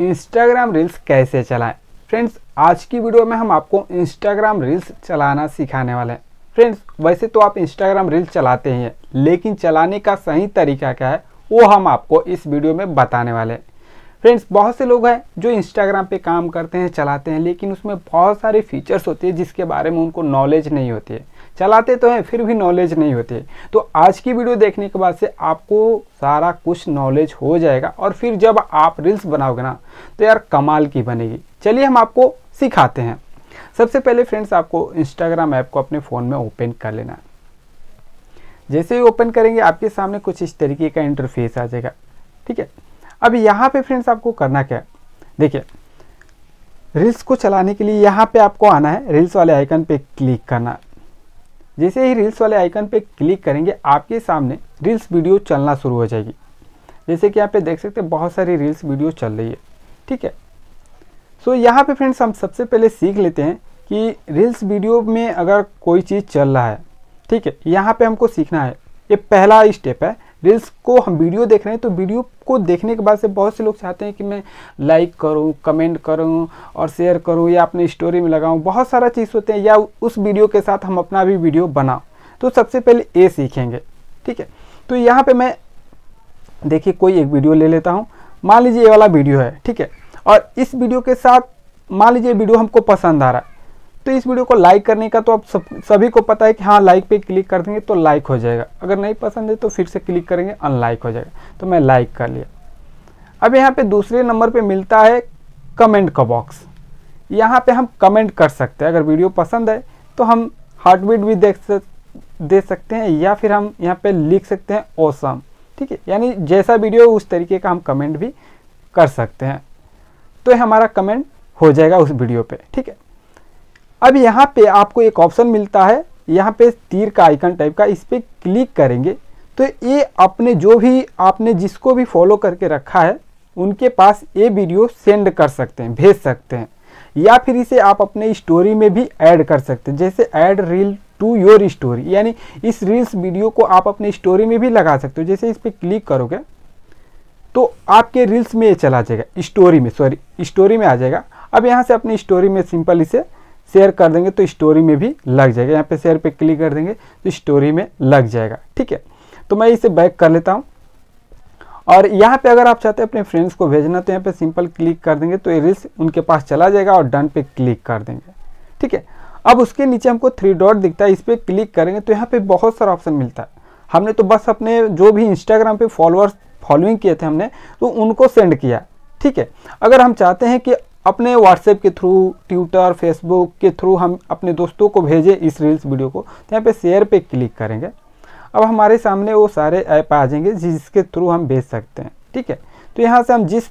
Instagram reels कैसे चलाएं friends आज की वीडियो में हम आपको इंस्टाग्राम रील्स चलाना सिखाने वाले हैं फ्रेंड्स वैसे तो आप इंस्टाग्राम रील्स चलाते ही हैं लेकिन चलाने का सही तरीका क्या है वो हम आपको इस वीडियो में बताने वाले हैं फ्रेंड्स बहुत से लोग हैं जो इंस्टाग्राम पे काम करते हैं चलाते हैं लेकिन उसमें बहुत सारे फीचर्स होते हैं जिसके बारे में उनको नॉलेज नहीं होती है चलाते तो हैं फिर भी नॉलेज नहीं होती तो आज की वीडियो देखने के बाद से आपको सारा कुछ नॉलेज हो जाएगा और फिर जब आप रील्स बनाओगे ना तो यार कमाल की बनेगी चलिए हम आपको सिखाते हैं सबसे पहले फ्रेंड्स आपको इंस्टाग्राम ऐप को अपने फ़ोन में ओपन कर लेना है जैसे ही ओपन करेंगे आपके सामने कुछ इस तरीके का इंटरफेस आ जाएगा ठीक है अब यहाँ पे फ्रेंड्स आपको करना क्या है देखिए रील्स को चलाने के लिए यहाँ पे आपको आना है रील्स वाले आइकन पे क्लिक करना जैसे ही रील्स वाले आइकन पे क्लिक करेंगे आपके सामने रील्स वीडियो चलना शुरू हो जाएगी जैसे कि यहाँ पे देख सकते हैं बहुत सारी रील्स वीडियो चल रही है ठीक है सो so, यहाँ पे फ्रेंड्स हम सबसे पहले सीख लेते हैं कि रील्स वीडियो में अगर कोई चीज़ चल रहा है ठीक है यहाँ पे हमको सीखना है ये पहला स्टेप है रील्स को हम वीडियो देख रहे हैं तो वीडियो को देखने के बाद से बहुत से लोग चाहते हैं कि मैं लाइक करूं कमेंट करूं और शेयर करूं या अपने स्टोरी में लगाऊं बहुत सारा चीज़ होते हैं या उस वीडियो के साथ हम अपना भी वीडियो बनाओ तो सबसे पहले ए सीखेंगे ठीक है तो यहाँ पर मैं देखिए कोई एक वीडियो ले लेता हूँ मान लीजिए ये वाला वीडियो है ठीक है और इस वीडियो के साथ मान लीजिए वीडियो हमको पसंद आ रहा है तो इस वीडियो को लाइक करने का तो आप सब सभी को पता है कि हाँ लाइक पे क्लिक कर देंगे तो लाइक हो जाएगा अगर नहीं पसंद है तो फिर से क्लिक करेंगे अनलाइक हो जाएगा तो मैं लाइक कर लिया अब यहाँ पे दूसरे नंबर पे मिलता है कमेंट का बॉक्स यहाँ पे हम कमेंट कर सकते हैं अगर वीडियो पसंद है तो हम हार्ट बीट भी देख सक दे सकते हैं या फिर हम यहाँ पर लिख सकते हैं ओसम ठीक है यानी जैसा वीडियो उस तरीके का हम कमेंट भी कर सकते हैं तो हमारा कमेंट हो जाएगा उस वीडियो पर ठीक है अब यहाँ पे आपको एक ऑप्शन मिलता है यहाँ पे तीर का आइकन टाइप का इस पर क्लिक करेंगे तो ये अपने जो भी आपने जिसको भी फॉलो करके रखा है उनके पास ये वीडियो सेंड कर सकते हैं भेज सकते हैं या फिर इसे आप अपने स्टोरी में भी ऐड कर सकते हैं जैसे add reel to your story यानी इस रील्स वीडियो को आप अपने स्टोरी में भी लगा सकते हो जैसे इस पर क्लिक करोगे तो आपके रील्स में ये चला जाएगा स्टोरी में सॉरी स्टोरी में आ जाएगा अब यहाँ से अपनी स्टोरी में सिंपल इसे शेयर कर देंगे तो स्टोरी में भी लग जाएगा यहाँ पे शेयर पे क्लिक कर देंगे तो स्टोरी में लग जाएगा ठीक है तो मैं इसे बैक कर लेता हूँ और यहाँ पे अगर आप चाहते हैं अपने फ्रेंड्स को भेजना तो यहाँ पे सिंपल क्लिक कर देंगे तो रिल्स उनके पास चला जाएगा और डन पे क्लिक कर देंगे ठीक है अब उसके नीचे हमको थ्री डॉट दिखता है इस पर क्लिक करेंगे तो यहाँ पे बहुत सारा ऑप्शन मिलता है हमने तो बस अपने जो भी इंस्टाग्राम पे फॉलोअर्स फॉलोइंग किए थे हमने तो उनको सेंड किया ठीक है अगर हम चाहते हैं कि अपने व्हाट्सएप के थ्रू ट्विटर फेसबुक के थ्रू हम अपने दोस्तों को भेजें इस रील्स वीडियो को तो यहाँ पे शेयर पे क्लिक करेंगे अब हमारे सामने वो सारे ऐप आ जाएंगे जिसके थ्रू हम भेज सकते हैं ठीक है तो यहाँ से हम जिस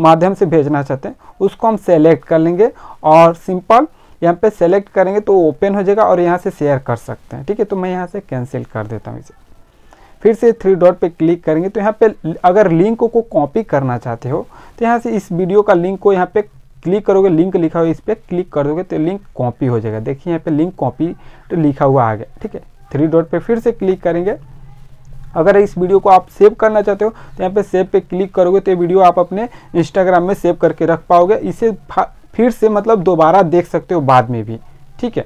माध्यम से भेजना चाहते हैं उसको हम सेलेक्ट कर लेंगे और सिंपल यहाँ पे सेलेक्ट करेंगे तो ओपन हो जाएगा और यहाँ से शेयर कर सकते हैं ठीक है तो मैं यहाँ से कैंसिल कर देता हूँ इसे फिर से थ्री डॉट पे क्लिक करेंगे तो यहाँ पे अगर लिंक को कॉपी करना चाहते हो तो यहाँ से इस वीडियो का लिंक को यहाँ पे क्लिक करोगे लिंक लिखा हुआ इस पर क्लिक कर दोगे तो लिंक कॉपी हो जाएगा देखिए यहाँ पे लिंक कॉपी तो लिखा हुआ आ गया ठीक है थ्री डॉट पे फिर से क्लिक करेंगे अगर इस वीडियो को आप सेव करना चाहते हो तो यहाँ पे सेव पे क्लिक करोगे तो ये वीडियो आप अपने इंस्टाग्राम में सेव करके रख पाओगे इसे फिर से मतलब दोबारा देख सकते हो बाद में भी ठीक है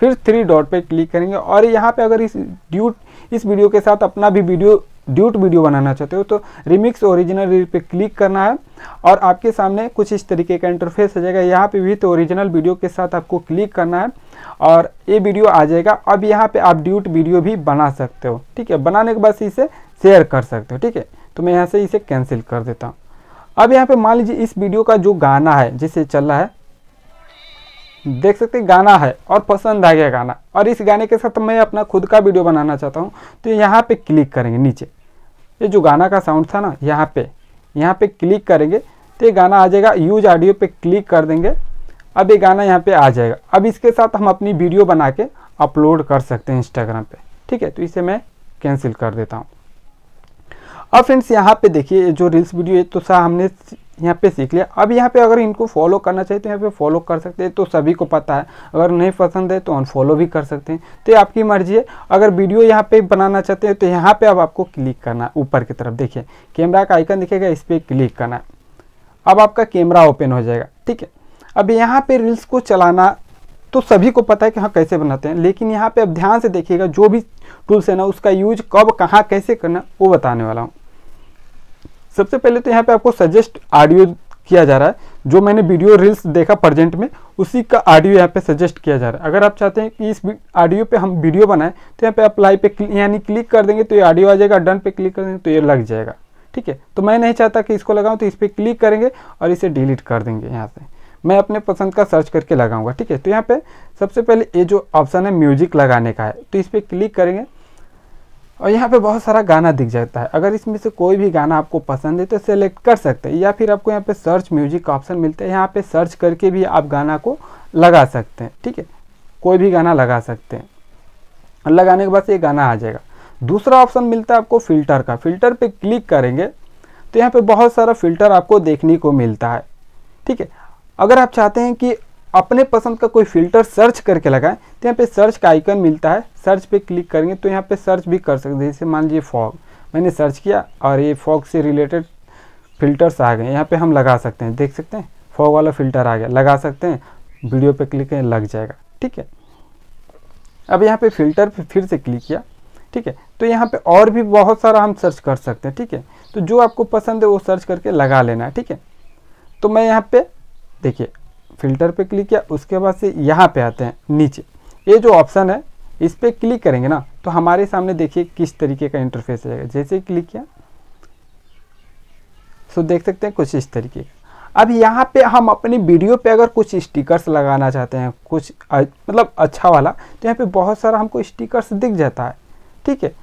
फिर थ्री डॉट पर क्लिक करेंगे और यहाँ पर अगर इस ड्यू इस वीडियो के साथ अपना भी वीडियो ड्यूट वीडियो बनाना चाहते हो तो रिमिक्स ओरिजिनल रील पे क्लिक करना है और आपके सामने कुछ इस तरीके का इंटरफेस आ जाएगा यहाँ पे भी तो ओरिजिनल वीडियो के साथ आपको क्लिक करना है और ये वीडियो आ जाएगा अब यहाँ पे आप ड्यूट वीडियो भी बना सकते हो ठीक है बनाने के बाद इसे शेयर कर सकते हो ठीक है तो मैं यहाँ से इसे कैंसिल कर देता हूँ अब यहाँ पे मान लीजिए इस वीडियो का जो गाना है जिसे चल रहा है देख सकते गाना है और पसंद आ गया गाना और इस गाने के साथ मैं अपना खुद का वीडियो बनाना चाहता हूँ तो यहाँ पे क्लिक करेंगे नीचे ये जो गाना का साउंड था ना यहाँ पे यहाँ पे क्लिक करेंगे तो ये गाना आ जाएगा यूज ऑडियो पे क्लिक कर देंगे अब ये गाना यहाँ पे आ जाएगा अब इसके साथ हम अपनी वीडियो बना के अपलोड कर सकते हैं इंस्टाग्राम पे ठीक है तो इसे मैं कैंसिल कर देता हूँ अब फ्रेंड्स यहाँ पे देखिए जो रील्स वीडियो है तो सा हमने यहाँ पे सीख लिया अब यहाँ पे अगर इनको फॉलो करना चाहिए तो यहाँ पे फॉलो कर सकते हैं तो सभी को पता है अगर नहीं पसंद है तो अनफॉलो भी कर सकते हैं तो ये आपकी मर्जी है अगर वीडियो यहाँ पे बनाना चाहते हैं तो यहाँ पे अब आपको क्लिक करना ऊपर की तरफ देखिए कैमरा का आइकन दिखेगा इस पर क्लिक करना अब आपका कैमरा ओपन हो जाएगा ठीक है अब यहाँ पर रील्स को चलाना तो सभी को पता है कि हाँ कैसे बनाते हैं लेकिन यहाँ पर अब ध्यान से देखिएगा जो भी टूल्स है ना उसका यूज कब कहाँ कैसे करना वो बताने वाला हूँ सबसे पहले तो यहाँ पे आपको सजेस्ट ऑडियो किया जा रहा है जो मैंने वीडियो रील्स देखा प्रजेंट में उसी का ऑडियो यहाँ पे सजेस्ट किया जा रहा है अगर आप चाहते हैं कि इस ऑडियो पे हम वीडियो बनाएं तो यहाँ पे अप्लाई पे यानी क्लिक कर देंगे तो ये ऑडियो आ जाएगा डन पे क्लिक कर देंगे तो ये लग जाएगा ठीक है तो मैं नहीं चाहता कि इसको लगाऊँ तो इस पर क्लिक करेंगे और इसे डिलीट कर देंगे यहाँ से मैं अपने पसंद का सर्च करके लगाऊंगा ठीक है तो यहाँ पे सबसे पहले ये जो ऑप्शन है म्यूजिक लगाने का है तो इस पर क्लिक करेंगे और यहाँ पे बहुत सारा गाना दिख जाता है अगर इसमें से कोई भी गाना आपको पसंद है तो सेलेक्ट कर सकते हैं या फिर आपको यहाँ पे सर्च म्यूजिक का ऑप्शन मिलता है यहाँ पे सर्च करके भी आप गाना को लगा सकते हैं ठीक है कोई भी गाना लगा सकते हैं लगाने के बाद ये गाना आ जाएगा दूसरा ऑप्शन मिलता है आपको फ़िल्टर का फ़िल्टर पर क्लिक करेंगे तो यहाँ पर बहुत सारा फ़िल्टर आपको देखने को मिलता है ठीक है अगर आप चाहते हैं कि अपने पसंद का कोई फिल्टर सर्च करके लगाएं तो यहाँ पे सर्च का आइकन मिलता है सर्च पे क्लिक करेंगे तो यहाँ पे सर्च भी कर सकते हैं जैसे मान लीजिए फॉग मैंने सर्च किया और ये फॉग से रिलेटेड फिल्टर्स आ गए यहाँ पे हम लगा सकते हैं देख सकते हैं फॉग वाला फिल्टर आ गया लगा सकते हैं वीडियो पर क्लिक करें लग जाएगा ठीक है अब यहाँ पर फिल्टर पे फिर से क्लिक किया ठीक है तो यहाँ पर और भी बहुत सारा हम सर्च कर सकते हैं ठीक है तो जो आपको पसंद है वो सर्च करके लगा लेना है ठीक है तो मैं यहाँ पर देखिए फिल्टर पे क्लिक किया उसके बाद से यहाँ पे आते हैं नीचे ये जो ऑप्शन है इस पर क्लिक करेंगे ना तो हमारे सामने देखिए किस तरीके का इंटरफेस आ जाएगा जैसे क्लिक किया सो तो देख सकते हैं कुछ इस तरीके का अब यहाँ पे हम अपनी वीडियो पे अगर कुछ स्टिकर्स लगाना चाहते हैं कुछ आ, मतलब अच्छा वाला तो यहाँ पे बहुत सारा हमको स्टिकर्स दिख जाता है ठीक है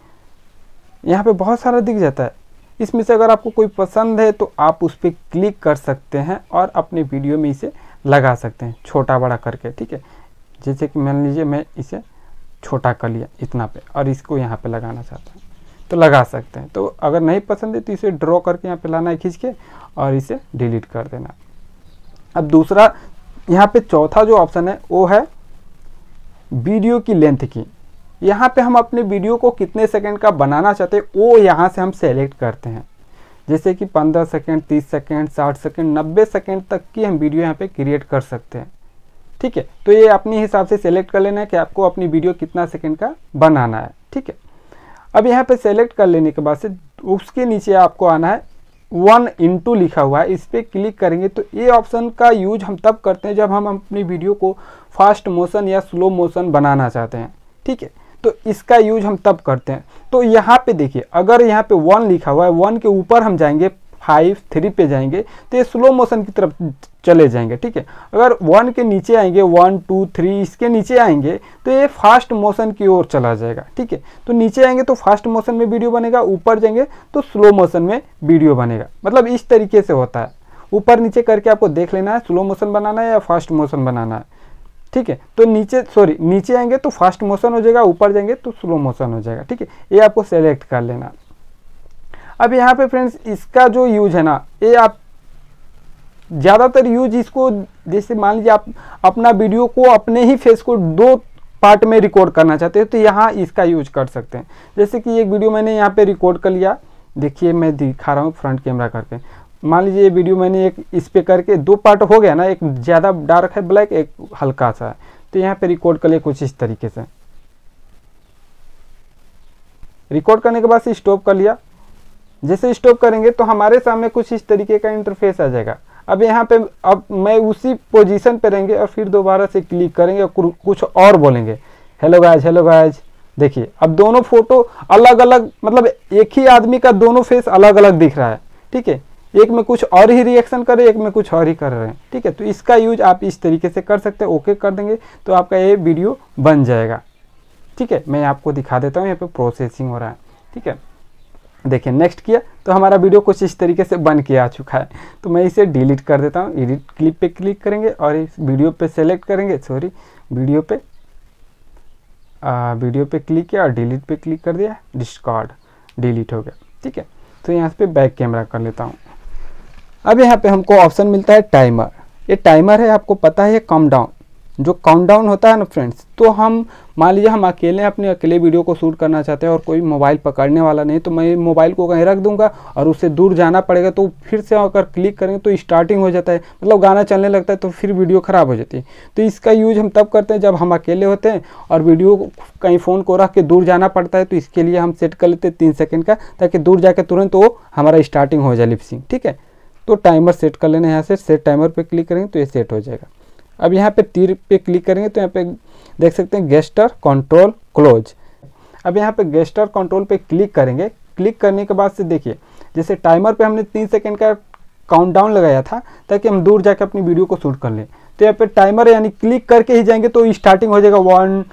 यहाँ पे बहुत सारा दिख जाता है इसमें से अगर आपको कोई पसंद है तो आप उस पर क्लिक कर सकते हैं और अपने वीडियो में इसे लगा सकते हैं छोटा बड़ा करके ठीक है जैसे कि मान लीजिए मैं इसे छोटा कर लिया इतना पे और इसको यहाँ पे लगाना चाहता हूँ तो लगा सकते हैं तो अगर नहीं पसंद है तो इसे ड्रॉ करके यहाँ पे लाना है खींच के और इसे डिलीट कर देना अब दूसरा यहाँ पे चौथा जो ऑप्शन है वो है वीडियो की लेंथ की यहाँ पे हम अपने वीडियो को कितने सेकंड का बनाना चाहते हैं वो यहाँ से हम सेलेक्ट करते हैं जैसे कि 15 सेकेंड 30 सेकेंड 60 सेकेंड 90 सेकेंड तक की हम वीडियो यहाँ पे क्रिएट कर सकते हैं ठीक है तो ये अपने हिसाब से सेलेक्ट कर लेना है कि आपको अपनी वीडियो कितना सेकेंड का बनाना है ठीक है अब यहाँ पे सेलेक्ट कर लेने के बाद से उसके नीचे आपको आना है वन इंटू लिखा हुआ है इस पर क्लिक करेंगे तो ये ऑप्शन का यूज हम तब करते हैं जब हम अपनी वीडियो को फास्ट मोशन या स्लो मोशन बनाना चाहते हैं ठीक है तो इसका यूज हम तब करते हैं तो यहाँ पे देखिए अगर यहाँ पे वन लिखा हुआ है वन के ऊपर हम जाएंगे फाइव थ्री पे जाएंगे तो ये स्लो मोशन की तरफ चले जाएंगे ठीक है अगर वन के नीचे आएंगे वन टू थ्री इसके नीचे आएंगे तो ये फास्ट मोशन की ओर चला जाएगा ठीक है तो नीचे आएंगे तो फास्ट मोशन में वीडियो बनेगा ऊपर जाएंगे तो स्लो मोशन में वीडियो बनेगा मतलब इस तरीके से होता है ऊपर नीचे करके आपको देख लेना है स्लो मोशन बनाना है या फास्ट मोशन बनाना है ठीक है तो नीचे सॉरी नीचे आएंगे तो फास्ट मोशन हो जाएगा ऊपर जाएंगे तो स्लो मोशन हो जाएगा ठीक है ये आपको सेलेक्ट कर लेना अब यहाँ पे फ्रेंड्स इसका जो यूज है ना ये आप ज़्यादातर यूज इसको जैसे मान लीजिए आप अपना वीडियो को अपने ही फेस को दो पार्ट में रिकॉर्ड करना चाहते हो तो यहाँ इसका यूज कर सकते हैं जैसे कि एक वीडियो मैंने यहाँ पे रिकॉर्ड कर लिया देखिए मैं दिखा रहा हूँ फ्रंट कैमरा करके मान लीजिए ये वीडियो मैंने एक इस पे करके दो पार्ट हो गया ना एक ज़्यादा डार्क है ब्लैक एक हल्का सा है तो यहाँ पे रिकॉर्ड कर लिए कुछ इस तरीके से रिकॉर्ड करने के बाद स्टॉप कर लिया जैसे स्टॉप करेंगे तो हमारे सामने कुछ इस तरीके का इंटरफेस आ जाएगा अब यहाँ पे अब मैं उसी पोजीशन पे रहेंगे और फिर दोबारा से क्लिक करेंगे और कुछ और बोलेंगे हेलो गायज हेलो गायज देखिए अब दोनों फोटो अलग अलग मतलब एक ही आदमी का दोनों फेस अलग अलग दिख रहा है ठीक है एक में कुछ और ही रिएक्शन कर रहे हैं एक में कुछ और ही कर रहे हैं ठीक है तो इसका यूज आप इस तरीके से कर सकते हैं ओके कर देंगे तो आपका ये वीडियो बन जाएगा ठीक है मैं आपको दिखा देता हूँ यहाँ पर प्रोसेसिंग हो रहा है ठीक है देखिए नेक्स्ट किया तो हमारा वीडियो कुछ इस तरीके से बन के आ चुका है तो मैं इसे डिलीट कर देता हूँ एडिट क्लिप पे क्लिक करेंगे और इस वीडियो पे सेलेक्ट करेंगे सॉरी वीडियो पे आ, वीडियो पे क्लिक किया और डिलीट पे क्लिक कर दिया डिस्कॉर्ड डिलीट हो गया ठीक है तो यहाँ पे बैक कैमरा कर लेता हूँ अब यहाँ पे हमको ऑप्शन मिलता है टाइमर ये टाइमर है आपको पता है काउंट डाउन जो काउंट डाउन होता है ना फ्रेंड्स तो हम मान लीजिए हम अकेले अपने अकेले वीडियो को शूट करना चाहते हैं और कोई मोबाइल पकड़ने वाला नहीं तो मैं मोबाइल को कहीं रख दूंगा और उससे दूर जाना पड़ेगा तो फिर से अगर क्लिक करेंगे तो स्टार्टिंग हो जाता है मतलब गाना चलने लगता है तो फिर वीडियो ख़राब हो जाती है तो इसका यूज हम तब करते हैं जब हम अकेले होते हैं और वीडियो कहीं फ़ोन को रख के दूर जाना पड़ता है तो इसके लिए हम सेट कर लेते हैं तीन सेकेंड का ताकि दूर जाकर तुरंत वो हमारा स्टार्टिंग हो जाए लिपसिंग ठीक है तो टाइमर सेट कर लेना यहाँ से सेट टाइमर पे क्लिक करेंगे तो ये सेट हो जाएगा अब यहाँ पे तीर पे क्लिक करेंगे तो यहाँ पे देख सकते हैं गेस्टर कंट्रोल क्लोज अब यहाँ पे गेस्टर कंट्रोल पे क्लिक करेंगे क्लिक करने के बाद से देखिए जैसे टाइमर पे हमने तीन सेकेंड का काउंटडाउन लगाया था ताकि हम दूर जाकर अपनी वीडियो को शूट कर लें तो यहाँ पे टाइमर यानी क्लिक करके ही जाएंगे तो स्टार्टिंग हो जाएगा वन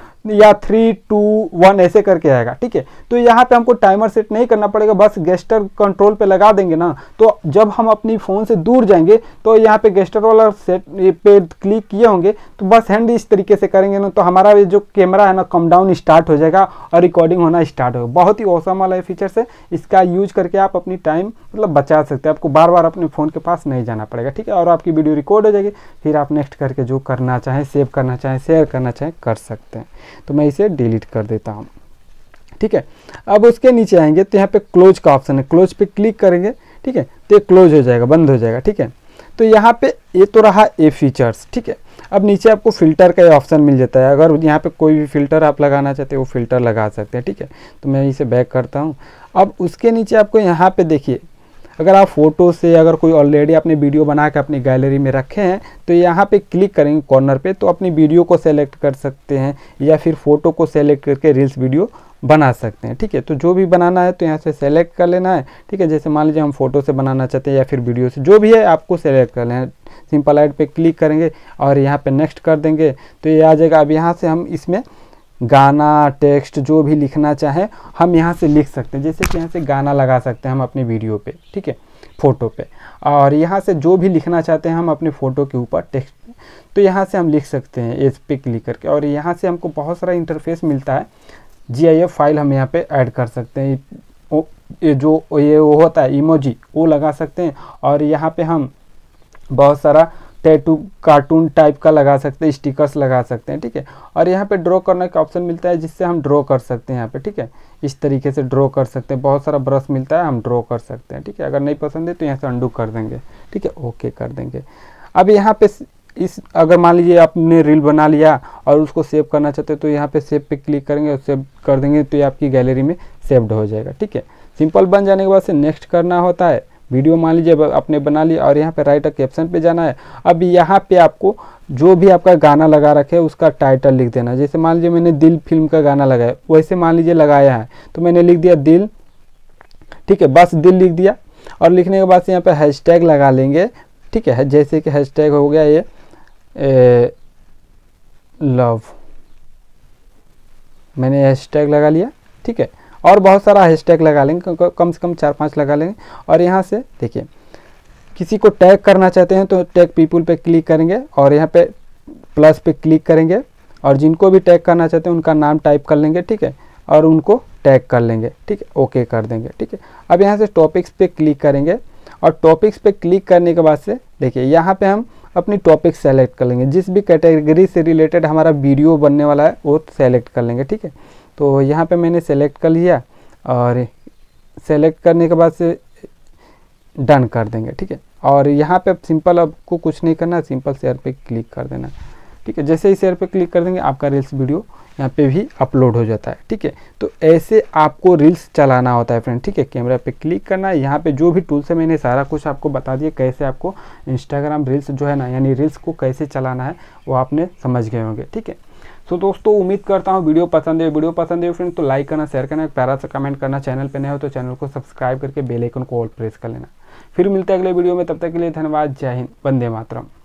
या थ्री टू वन ऐसे करके आएगा ठीक है तो यहाँ पे हमको टाइमर सेट नहीं करना पड़ेगा बस गेस्टर कंट्रोल पे लगा देंगे ना तो जब हम अपनी फ़ोन से दूर जाएंगे तो यहाँ पे गेस्टर वाला सेट पे क्लिक किए होंगे तो बस हैंड इस तरीके से करेंगे ना तो हमारा जो कैमरा है ना कम डाउन स्टार्ट हो जाएगा और रिकॉर्डिंग होना स्टार्ट होगा बहुत ही औसम वाला फीचर्स है इसका यूज करके आप अपनी टाइम मतलब बचा सकते हैं आपको बार बार अपने फ़ोन के पास नहीं जाना पड़ेगा ठीक है और आपकी वीडियो रिकॉर्ड हो जाएगी फिर आप नेक्स्ट करके जो करना चाहें सेव करना चाहें शेयर करना चाहें कर सकते हैं तो मैं इसे डिलीट कर देता हूँ ठीक है अब उसके नीचे आएंगे तो यहाँ पे क्लोज का ऑप्शन है क्लोज पे क्लिक करेंगे ठीक है तो ये क्लोज हो जाएगा बंद हो जाएगा ठीक है तो यहाँ पे ये तो रहा ए फीचर्स ठीक है अब नीचे आपको फ़िल्टर का ये ऑप्शन मिल जाता है अगर यहाँ पे कोई भी फ़िल्टर आप लगाना चाहते हो वो फ़िल्टर लगा सकते हैं ठीक है तो मैं इसे बैक करता हूँ अब उसके नीचे आपको यहाँ पे देखिए अगर आप फ़ोटो से अगर कोई ऑलरेडी अपनी वीडियो बना के अपनी गैलरी में रखे हैं तो यहाँ पे क्लिक करेंगे कॉर्नर पे तो अपनी वीडियो को सेलेक्ट कर सकते हैं या फिर फ़ोटो को सेलेक्ट करके रील्स वीडियो बना सकते हैं ठीक है तो जो भी बनाना है तो यहाँ से सेलेक्ट कर लेना है ठीक है जैसे मान लीजिए हम फोटो से बनाना चाहते हैं या फिर वीडियो से जो भी है आपको सेलेक्ट कर लेना है सिंपल एड पर क्लिक करेंगे और यहाँ पर नेक्स्ट कर देंगे तो ये आ जाएगा अब यहाँ से हम इसमें गाना टेक्स्ट जो भी लिखना चाहें हम यहाँ से लिख सकते हैं जैसे कि यहाँ से गाना लगा सकते हैं हम अपने वीडियो पे ठीक है फ़ोटो पे और यहाँ से जो भी लिखना चाहते हैं हम अपने फ़ोटो के ऊपर टेक्स्ट पे तो यहाँ से हम लिख सकते हैं एज पे क्लिक करके और यहाँ से हमको बहुत सारा इंटरफेस मिलता है जी फाइल हम यहाँ पर ऐड कर सकते हैं ओ, ये जो ये वो होता है इमोजी वो लगा सकते हैं और यहाँ पर हम बहुत सारा टैटू कार्टून टाइप का लगा सकते हैं स्टिकर्स लगा सकते हैं ठीक है और यहाँ पे ड्रॉ करने का ऑप्शन मिलता है जिससे हम ड्रॉ कर सकते हैं यहाँ पे ठीक है इस तरीके से ड्रॉ कर सकते हैं बहुत सारा ब्रश मिलता है हम ड्रॉ कर सकते हैं ठीक है अगर नहीं पसंद है तो यहाँ से अंडू कर देंगे ठीक है ओके कर देंगे अब यहाँ पे इस अगर मान लीजिए आपने रील बना लिया और उसको सेव करना चाहते हैं तो यहाँ पे सेव पे क्लिक करेंगे और सेव कर देंगे तो ये आपकी गैलरी में सेव्ड हो जाएगा ठीक है सिंपल बन जाने के बाद से नेक्स्ट करना होता है वीडियो मान लीजिए आपने बना लिया और यहाँ पे राइट कैप्शन पे जाना है अब यहाँ पे आपको जो भी आपका गाना लगा रखे है उसका टाइटल लिख देना जैसे मान लीजिए मैंने दिल फिल्म का गाना लगाया वैसे मान लीजिए लगाया है तो मैंने लिख दिया दिल ठीक है बस दिल लिख दिया और लिखने के बाद यहाँ पर हैशटैग लगा लेंगे ठीक है जैसे कि हैशटैग हो गया ये ए, लव मैंने हैशटैग लगा लिया ठीक है और बहुत सारा हैशटैग लगा लेंगे कम से कम चार पाँच लगा लेंगे और यहाँ से देखिए किसी को टैग करना चाहते हैं तो टैग पीपुल पे क्लिक करेंगे और यहाँ पे प्लस पे क्लिक करेंगे और जिनको भी टैग करना चाहते हैं उनका नाम टाइप कर लेंगे ठीक है और उनको टैग कर लेंगे ठीक है ओके कर देंगे ठीक है अब यहाँ से टॉपिक्स पे क्लिक करेंगे और टॉपिक्स पे क्लिक करने के बाद से देखिए यहाँ पर हम अपनी टॉपिक सेलेक्ट कर लेंगे जिस भी कैटेगरी से रिलेटेड हमारा वीडियो बनने वाला है वो सेलेक्ट कर लेंगे ठीक है तो यहाँ पे मैंने सेलेक्ट कर लिया और सेलेक्ट करने के बाद से डन कर देंगे ठीक है और यहाँ पे सिंपल आपको कुछ नहीं करना सिंपल शेयर पे क्लिक कर देना ठीक है जैसे ही शेयर पे क्लिक कर देंगे आपका रील्स वीडियो यहाँ पे भी अपलोड हो जाता है ठीक है तो ऐसे आपको रील्स चलाना होता है फ्रेंड ठीक है कैमरा पे क्लिक करना है यहाँ पे जो भी टूल्स है मैंने सारा कुछ आपको बता दिया कैसे आपको इंस्टाग्राम रील्स जो है ना यानी रील्स को कैसे चलाना है वो आपने समझ गए होंगे ठीक है सो so, दोस्तों उम्मीद करता हूँ वीडियो पसंद है वीडियो पसंद है फ्रेंड तो लाइक करना शेयर करना प्यारा से कमेंट करना चैनल पर नए हो तो चैनल को सब्सक्राइब करके बेल आइकन को ऑल प्रेस कर लेना फिर मिलते हैं अगले वीडियो में तब तक के लिए धन्यवाद जय हिंद वंदे मातरम